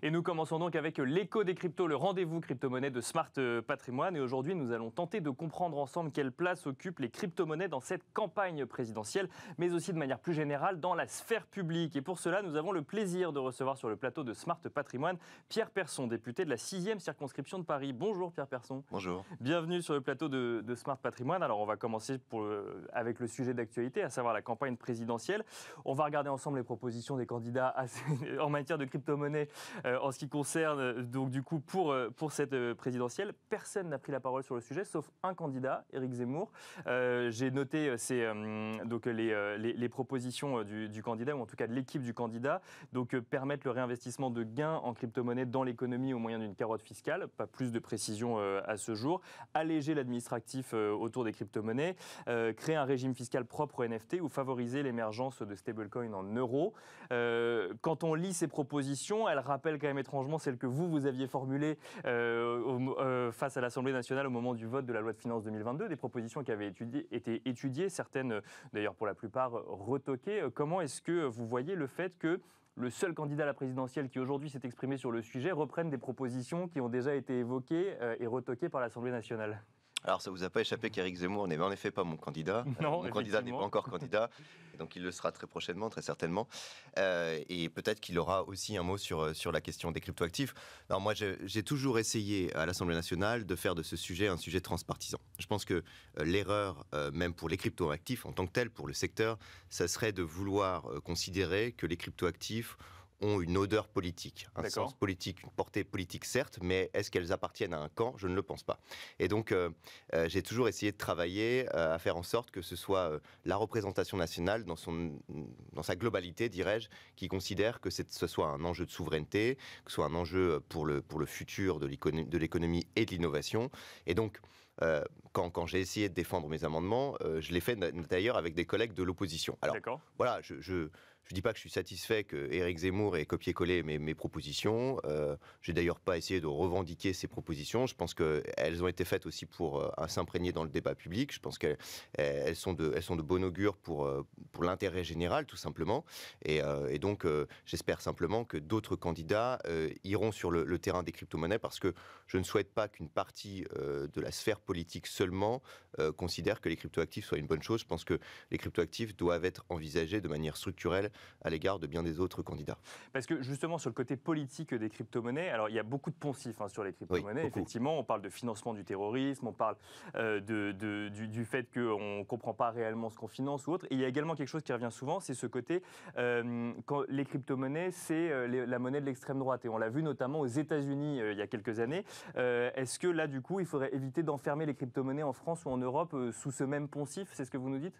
Et nous commençons donc avec l'écho des cryptos, le rendez-vous crypto-monnaie de Smart euh, Patrimoine. Et aujourd'hui, nous allons tenter de comprendre ensemble quelle place occupent les crypto-monnaies dans cette campagne présidentielle, mais aussi de manière plus générale dans la sphère publique. Et pour cela, nous avons le plaisir de recevoir sur le plateau de Smart Patrimoine Pierre Persson, député de la 6e circonscription de Paris. Bonjour Pierre Persson. Bonjour. Bienvenue sur le plateau de, Smart Patrimoine. Alors, on va commencer euh, avec le sujet d'actualité, à savoir la campagne présidentielle. On va regarder ensemble les propositions des candidats en matière de crypto-monnaie euh, en ce qui concerne, euh, donc du coup, pour, euh, pour cette présidentielle, personne n'a pris la parole sur le sujet, sauf un candidat, Éric Zemmour. J'ai noté c'est donc, les, propositions du, candidat, ou en tout cas de l'équipe du candidat, donc permettre le réinvestissement de gains en crypto-monnaie dans l'économie au moyen d'une carotte fiscale, pas plus de précision à ce jour, alléger l'administratif autour des crypto-monnaies, créer un régime fiscal propre aux NFT ou favoriser l'émergence de stablecoins en euros. quand on lit ces propositions, elles rappellent quand même étrangement celle que vous, vous aviez formulée euh, euh, face à l'Assemblée nationale au moment du vote de la loi de finances 2022, des propositions qui avaient été étudiées, certaines euh, d'ailleurs pour la plupart retoquées. Comment est-ce que vous voyez le fait que le seul candidat à la présidentielle qui aujourd'hui s'est exprimé sur le sujet reprenne des propositions qui ont déjà été évoquées et retoquées par l'Assemblée nationale alors ça vous a pas échappé qu'Eric Zemmour n'est en effet pas mon candidat. mon candidat n'est pas encore candidat, donc il le sera très prochainement, très certainement. Euh, et peut-être qu'il aura aussi un mot sur, euh, sur la question des cryptoactifs. Alors moi, j'ai toujours essayé à l'Assemblée nationale de faire de ce sujet un sujet transpartisan. Je pense que euh, l'erreur, même pour les cryptoactifs en tant que tels, pour le secteur, ça serait de vouloir considérer que les cryptoactifs ont une odeur politique, un sens politique, une portée politique certes, mais est-ce qu'elles appartiennent à un camp Je ne le pense pas. Et donc, euh, euh, j'ai toujours essayé de travailler euh, à faire en sorte que ce soit la représentation nationale dans, son, dans sa globalité, dirais-je, qui considère que ce soit un enjeu de souveraineté, que ce soit un enjeu pour le, pour le futur de l'économie et de l'innovation. Et donc, quand, j'ai essayé de défendre mes amendements, euh, je l'ai fait d'ailleurs avec des collègues de l'opposition. Alors, voilà, je, ne dis pas que je suis satisfait que Éric Zemmour ait copié-collé mes, mes, propositions. Je euh, J'ai d'ailleurs pas essayé de revendiquer ces propositions. Je pense qu'elles ont été faites aussi pour euh, s'imprégner dans le débat public. Je pense qu'elles elles sont, sont, de bon augure pour, pour l'intérêt général, tout simplement. Et, donc, j'espère simplement que d'autres candidats iront sur le, terrain des crypto-monnaies parce que je ne souhaite pas qu'une partie de la sphère politique seule euh, considère que les cryptoactifs soient une bonne chose. Je pense que les cryptoactifs doivent être envisagés de manière structurelle à l'égard de bien des autres candidats. Parce que justement, sur le côté politique des crypto-monnaies, alors il y a beaucoup de poncifs hein, sur les crypto-monnaies. Effectivement, on parle de financement du terrorisme, on parle euh, de, du, fait qu'on ne comprend pas réellement ce qu'on finance ou autre. Et il y a également quelque chose qui revient souvent, c'est ce côté, euh, quand les crypto-monnaies, c'est la monnaie de l'extrême droite. Et on l'a vu notamment aux États-Unis il y a quelques années. Est-ce que là, du coup, il faudrait éviter d'enfermer les crypto-monnaies en France ou en Europe euh, sous ce même poncif, c'est ce que vous nous dites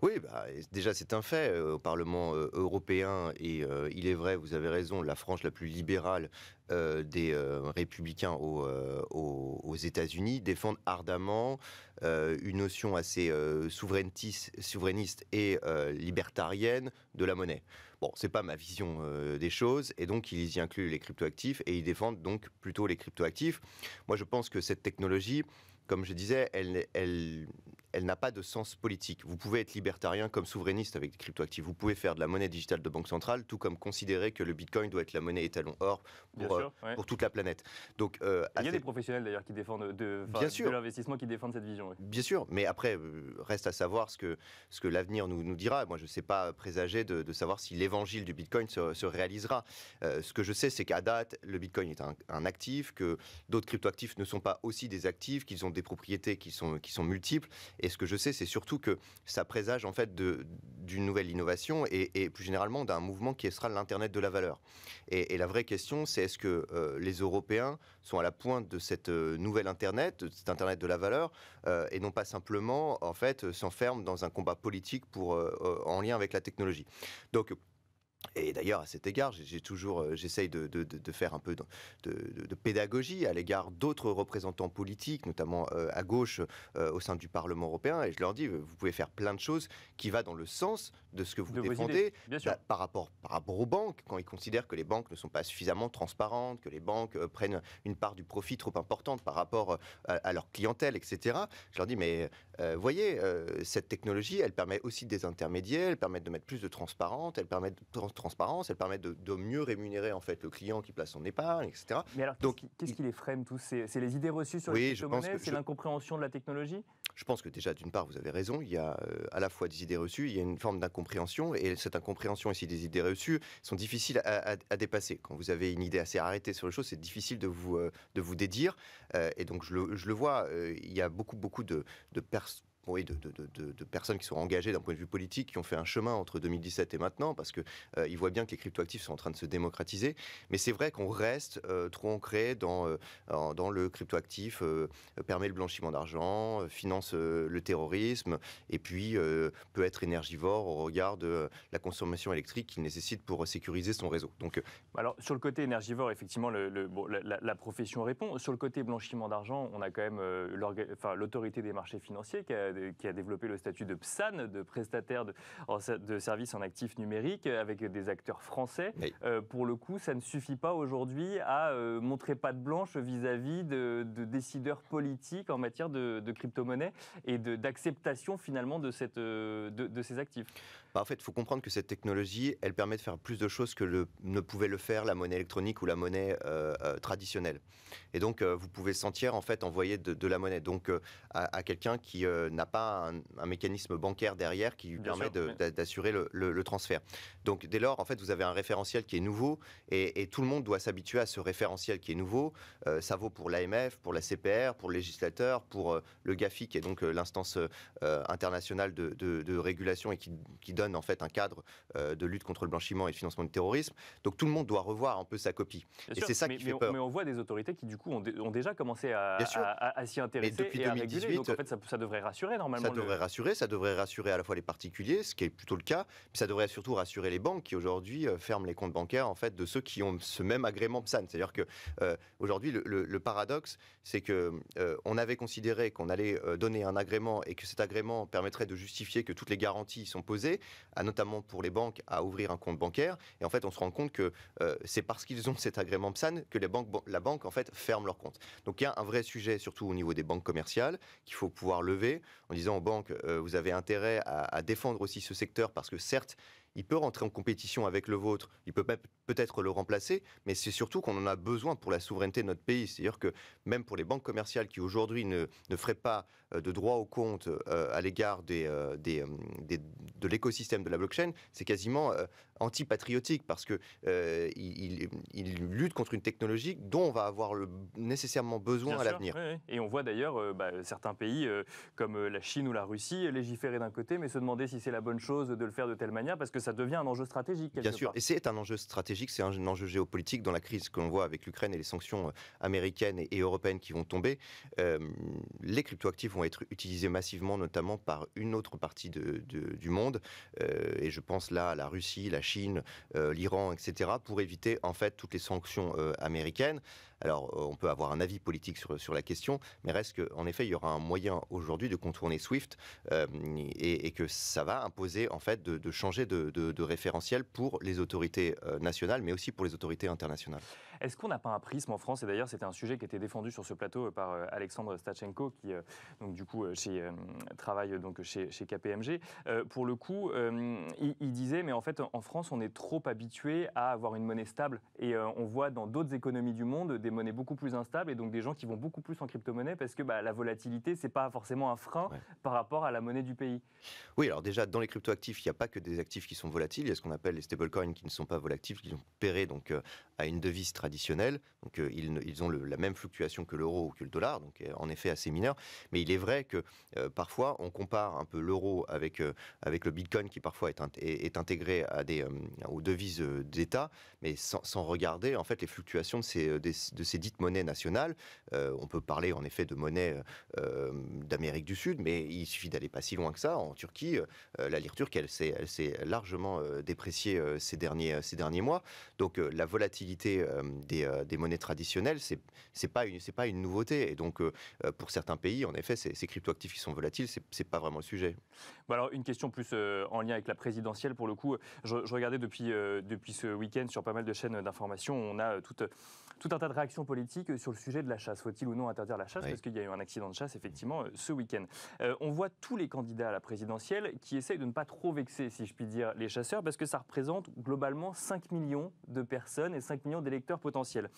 oui, bah, déjà c'est un fait euh, au Parlement euh, européen et il est vrai, vous avez raison, la frange la plus libérale des républicains aux, aux, États-Unis défendent ardemment une notion assez souverainiste et libertarienne de la monnaie. Bon, c'est pas ma vision des choses et donc ils y incluent les cryptoactifs et ils défendent donc plutôt les cryptoactifs. Moi je pense que cette technologie, comme je disais, elle, elle, elle n'a pas de sens politique. Vous pouvez être libertarien comme souverainiste avec des cryptoactifs. Vous pouvez faire de la monnaie digitale de banque centrale, tout comme considérer que le bitcoin doit être la monnaie étalon or pour, euh, pour toute la planète. Donc, euh, Il y a des professionnels d'ailleurs qui défendent de, l'investissement, qui défendent cette vision. Bien sûr, mais après, euh, reste à savoir ce que, ce que l'avenir nous, nous dira. Moi, je ne sais pas présager de, savoir si l'évangile du bitcoin se, réalisera. ce que je sais, c'est qu'à date, le bitcoin est un, actif, que d'autres cryptoactifs ne sont pas aussi des actifs, qu'ils ont des propriétés qui sont, qui sont multiples. Et ce que je sais, c'est surtout que ça présage en fait d'une nouvelle innovation et, plus généralement d'un mouvement qui sera l'Internet de la valeur. Et, la vraie question, c'est est-ce que euh, les Européens sont à la pointe de cette euh, nouvelle Internet, de cet Internet de la valeur, euh, et non pas simplement en fait s'enferment dans un combat politique pour, en lien avec la technologie. Donc et d'ailleurs, à cet égard, j'ai toujours, euh, j'essaye de, faire un peu de, pédagogie à l'égard d'autres représentants politiques, notamment euh, à gauche euh, au sein du Parlement européen, et je leur dis, vous pouvez faire plein de choses qui va dans le sens de ce que vous défendez bah, par, rapport, par rapport aux banques, quand ils considèrent que les banques ne sont pas suffisamment transparentes, que les banques prennent une part du profit trop importante par rapport à, leur clientèle, etc. Je leur dis, mais voyez, cette technologie, elle permet aussi des intermédiaires, elle permet de mettre plus de transparence, elle permet de transparence, elle permet de, mieux rémunérer en fait le client qui place son épargne, etc. Mais alors, qu'est-ce qui les freine tous C'est les idées reçues sur oui, les crypto-monnaies C'est l'incompréhension de la technologie Je pense que déjà, d'une part, vous avez raison, il y a euh, à la fois des idées reçues, il y a une forme d'incompréhension, et cette incompréhension ici des idées reçues sont difficiles à, dépasser. Quand vous avez une idée assez arrêtée sur les choses, c'est difficile de vous, euh, de vous dédire, euh, et donc je le, vois, il y a beaucoup, beaucoup de, de personnes oui, de, de, personnes qui sont engagées d'un point de vue politique, qui ont fait un chemin entre 2017 et maintenant, parce qu'ils euh, voient bien que les cryptoactifs sont en train de se démocratiser. Mais c'est vrai qu'on reste euh, trop ancré dans, euh, dans le cryptoactif, permet le blanchiment d'argent, finance le terrorisme, et puis peut être énergivore au regard de la consommation électrique qu'il nécessite pour sécuriser son réseau. Donc, Alors, sur le côté énergivore, effectivement, le, bon, la, profession répond. Sur le côté blanchiment d'argent, on a quand même l'autorité enfin, des marchés financiers qui a qui a développé le statut de PSAN, de prestataire de, de services en actifs numériques, euh, avec des acteurs français. Euh, pour le coup, ça ne suffit pas aujourd'hui à euh, montrer patte blanche vis-à-vis de, décideurs politiques en matière de, crypto-monnaie et d'acceptation finalement de ces actifs. En fait, il faut comprendre que cette technologie, elle permet de faire plus de choses que le, ne pouvait le faire la monnaie électronique ou la monnaie euh, euh, traditionnelle. Et donc, euh, vous pouvez sentir, en fait, envoyer de, la monnaie donc à, quelqu'un qui n'a pas un, mécanisme bancaire derrière qui lui permet d'assurer le, transfert. Donc, dès lors, en fait, vous avez un référentiel qui est nouveau et, tout le monde doit s'habituer à ce référentiel qui est nouveau. ça vaut pour l'AMF, pour la CPR, pour le législateur, pour le GAFI, qui est donc l'instance internationale de, régulation et qui donne en fait un cadre euh, de lutte contre le blanchiment et le financement du terrorisme. Donc tout le monde doit revoir un peu sa copie. et c'est ça qui fait peur. Mais on voit des autorités qui du coup ont, déjà commencé à, à, s'y intéresser depuis 2018, Donc en fait ça, devrait rassurer normalement. Ça devrait rassurer, ça devrait rassurer à la fois les particuliers, ce qui est plutôt le cas, mais ça devrait surtout rassurer les banques qui aujourd'hui euh, ferment les comptes bancaires en fait de ceux qui ont ce même agrément PSAN. C'est-à-dire que euh, aujourd'hui le, paradoxe c'est que on avait considéré qu'on allait donner un agrément et que cet agrément permettrait de justifier que toutes les garanties sont posées notamment pour les banques, à ouvrir un compte bancaire. Et en fait, on se rend compte que euh, c'est parce qu'ils ont cet agrément PSAN que les banques, la banque, en fait, ferme leur compte. Donc il y a un vrai sujet, surtout au niveau des banques commerciales, qu'il faut pouvoir lever en disant aux banques, euh, vous avez intérêt à, à défendre aussi ce secteur parce que certes, il peut rentrer en compétition avec le vôtre, il peut peut-être le remplacer, mais c'est surtout qu'on en a besoin pour la souveraineté de notre pays. C'est-à-dire que même pour les banques commerciales qui aujourd'hui ne, ne feraient pas euh, de droit au compte euh, à l'égard des, euh, des, de l'écosystème de la blockchain, c'est quasiment antipatriotique parce que il, il, lutte contre une technologie dont on va avoir le, nécessairement besoin à l'avenir. Et on voit d'ailleurs bah, certains pays comme la Chine ou la Russie légiférer d'un côté, mais se demander si c'est la bonne chose de le faire de telle manière parce que ça devient un enjeu stratégique. Bien sûr, et c'est un enjeu stratégique, c'est un enjeu géopolitique dans la crise que l'on voit avec l'Ukraine et les sanctions euh, américaines et européennes qui vont tomber. Euh, les cryptoactifs vont être utilisés massivement, notamment par une autre partie de, du monde, euh, et je pense là à la Russie, la Chine, l'Iran, etc., pour éviter en fait toutes les sanctions américaines. Alors, euh, on peut avoir un avis politique sur, sur la question, mais reste qu'en effet, il y aura un moyen aujourd'hui de contourner SWIFT euh, et, que ça va imposer en fait de, changer de, référentiel pour les autorités euh, nationales, mais aussi pour les autorités internationales. Est-ce qu'on n'a pas un prisme en France Et d'ailleurs, c'était un sujet qui était défendu sur ce plateau par Alexandre Stachenko, qui donc du coup chez, travaille donc chez, KPMG. pour le coup, il, il, disait, mais en fait, en France, on est trop habitué à avoir une monnaie stable et on voit dans d'autres économies du monde des des monnaies beaucoup plus instables et donc des gens qui vont beaucoup plus en crypto-monnaie parce que bah, la volatilité, c'est pas forcément un frein par rapport à la monnaie du pays. Oui, alors déjà, dans les crypto-actifs, il n'y a pas que des actifs qui sont volatiles. Il y a ce qu'on appelle les stablecoins qui ne sont pas volatiles, qui sont pérés donc, euh, à une devise traditionnelle. Donc euh, ils, ont la même fluctuation que l'euro ou que le dollar, donc euh, en effet assez mineur. Mais il est vrai que parfois, on compare un peu l'euro avec, avec le bitcoin qui parfois est, est intégré à des, aux devises d'État, mais sans, regarder en fait les fluctuations de ces, des, de ces dites monnaies nationales. Euh, on peut parler en effet de monnaie euh, euh, d'Amérique du Sud, mais il suffit d'aller pas si loin que ça. En Turquie, la lire turque, elle s'est largement dépréciée ces, derniers, ces derniers mois. Donc la volatilité des, des, monnaies traditionnelles, c'est n'est pas, une, pas une nouveauté. Et donc pour certains pays, en effet, ces, ces cryptoactifs qui sont volatiles, c'est pas vraiment le sujet. alors une question plus en lien avec la présidentielle, pour le coup, je, regardais depuis, depuis ce week-end sur pas mal de chaînes d'information, on a tout, tout un tas de réactions politique euh, sur le sujet de la chasse. Faut-il ou non interdire la chasse Parce qu'il y a eu un accident de chasse, effectivement, euh, ce week-end. Euh, on voit tous les candidats à la présidentielle qui essayent de ne pas trop vexer, si je puis dire, les chasseurs, parce que ça représente globalement 5 millions de personnes et 5 millions d'électeurs potentiels.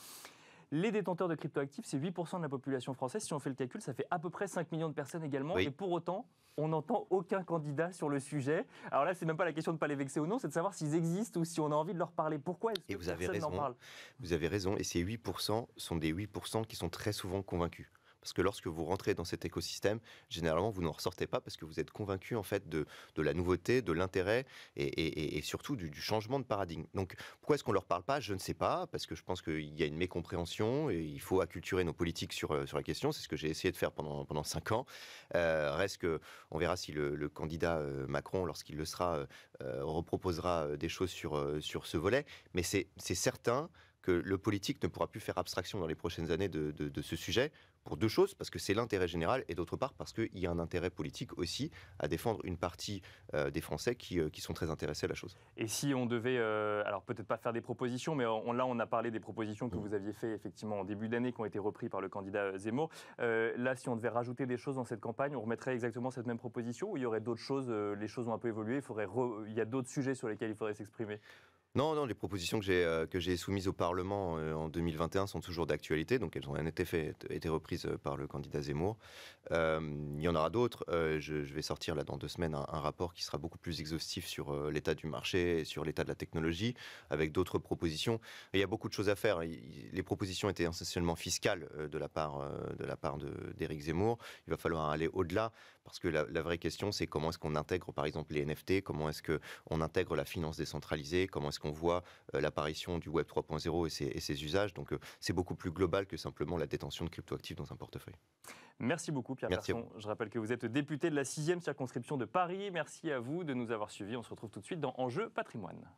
Les détenteurs de cryptoactifs, c'est 8% de la population française. Si on fait le calcul, ça fait à peu près 5 millions de personnes également. Et pour autant, on n'entend aucun candidat sur le sujet. Alors là, n'est même pas la question de ne pas les vexer ou non, c'est de savoir s'ils existent ou si on a envie de leur parler. Pourquoi est-ce que personne n'en parle Vous avez raison. Et ces 8% sont des 8% qui sont très souvent convaincus. Parce que lorsque vous rentrez dans cet écosystème, généralement, vous n'en ressortez pas parce que vous êtes convaincu en fait de, la nouveauté, de l'intérêt et, surtout du, changement de paradigme. Donc, pourquoi est-ce qu'on leur parle pas Je ne sais pas, parce que je pense qu'il y a une mécompréhension et il faut acculturer nos politiques sur, euh, sur la question. C'est ce que j'ai essayé de faire pendant, pendant cinq ans. Euh, reste que, on verra si le, candidat euh, Macron, lorsqu'il le sera, reproposera des choses sur, sur ce volet. Mais c'est certain que le politique ne pourra plus faire abstraction dans les prochaines années de, de ce sujet pour deux choses, parce que c'est l'intérêt général, et d'autre part parce qu'il y a un intérêt politique aussi à défendre une partie euh, des Français qui, euh, qui, sont très intéressés à la chose. Et si on devait, euh, alors peut-être pas faire des propositions, mais là on a parlé des propositions que mm. vous aviez fait effectivement en début d'année, qui ont été reprises par le candidat Zemmour. là, si on devait rajouter des choses dans cette campagne, on remettrait exactement cette même proposition, ou il y aurait d'autres choses, les choses ont un peu évolué, faudrait il y a d'autres sujets sur lesquels il faudrait s'exprimer non, non, les propositions que j'ai euh, que j'ai soumises au Parlement euh, en 2021 sont toujours d'actualité, donc elles ont été, été reprises euh, par le candidat Zemmour. il y en aura d'autres. Je, vais sortir là dans deux semaines un, rapport qui sera beaucoup plus exhaustif sur l'état du marché et sur l'état de la technologie, avec d'autres propositions. il y a beaucoup de choses à faire. les propositions étaient essentiellement fiscales de la part de la part d'Éric Zemmour. Il va falloir aller au-delà parce que la, la vraie question c'est comment est-ce qu'on intègre par exemple les NFT, comment est-ce que on intègre la finance décentralisée, comment est-ce qu'on voit euh, l'apparition du Web 3.0 et ses, usages. Donc euh, c'est beaucoup plus global que simplement la détention de cryptoactifs dans un portefeuille. Merci beaucoup Pierre Merci Je rappelle que vous êtes député de la 6e circonscription de Paris. Merci à vous de nous avoir suivis. On se retrouve tout de suite dans Enjeu patrimoine.